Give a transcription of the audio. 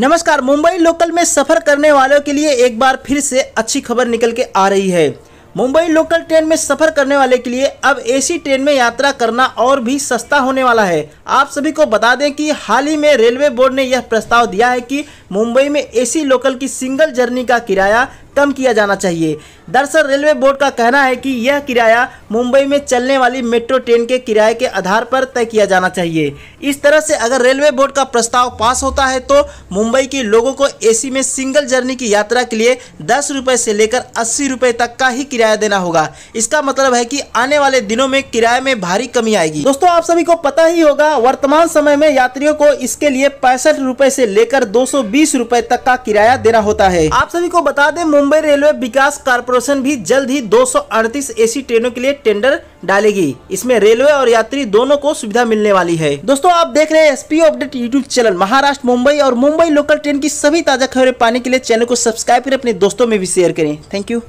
नमस्कार मुंबई लोकल में सफ़र करने वालों के लिए एक बार फिर से अच्छी खबर निकल के आ रही है मुंबई लोकल ट्रेन में सफ़र करने वाले के लिए अब एसी ट्रेन में यात्रा करना और भी सस्ता होने वाला है आप सभी को बता दें कि हाल ही में रेलवे बोर्ड ने यह प्रस्ताव दिया है कि मुंबई में एसी लोकल की सिंगल जर्नी का किराया कम किया जाना चाहिए दरअसल रेलवे बोर्ड का कहना है कि यह किराया मुंबई में चलने वाली मेट्रो ट्रेन के किराए के आधार पर तय किया जाना चाहिए इस तरह से अगर रेलवे बोर्ड का प्रस्ताव पास होता है तो मुंबई के लोगों को एसी में सिंगल जर्नी की यात्रा के लिए दस रुपये से लेकर अस्सी रुपये तक का ही किराया देना होगा इसका मतलब है कि आने वाले दिनों में किराए में भारी कमी आएगी दोस्तों आप सभी को पता ही होगा वर्तमान समय में यात्रियों को इसके लिए पैंसठ रूपए से लेकर दो सौ तक का किराया देना होता है आप सभी को बता दें मुंबई मुंबई रेलवे विकास कारपोरेशन भी जल्द ही 238 एसी ट्रेनों के लिए टेंडर डालेगी इसमें रेलवे और यात्री दोनों को सुविधा मिलने वाली है दोस्तों आप देख रहे हैं SP update YouTube channel Maharashtra Mumbai और मुंबई लोकल ट्रेन की सभी ताजा खबरें पाने के लिए चैनल को सब्सक्राइब करें अपने दोस्तों में भी शेयर करें थैंक यू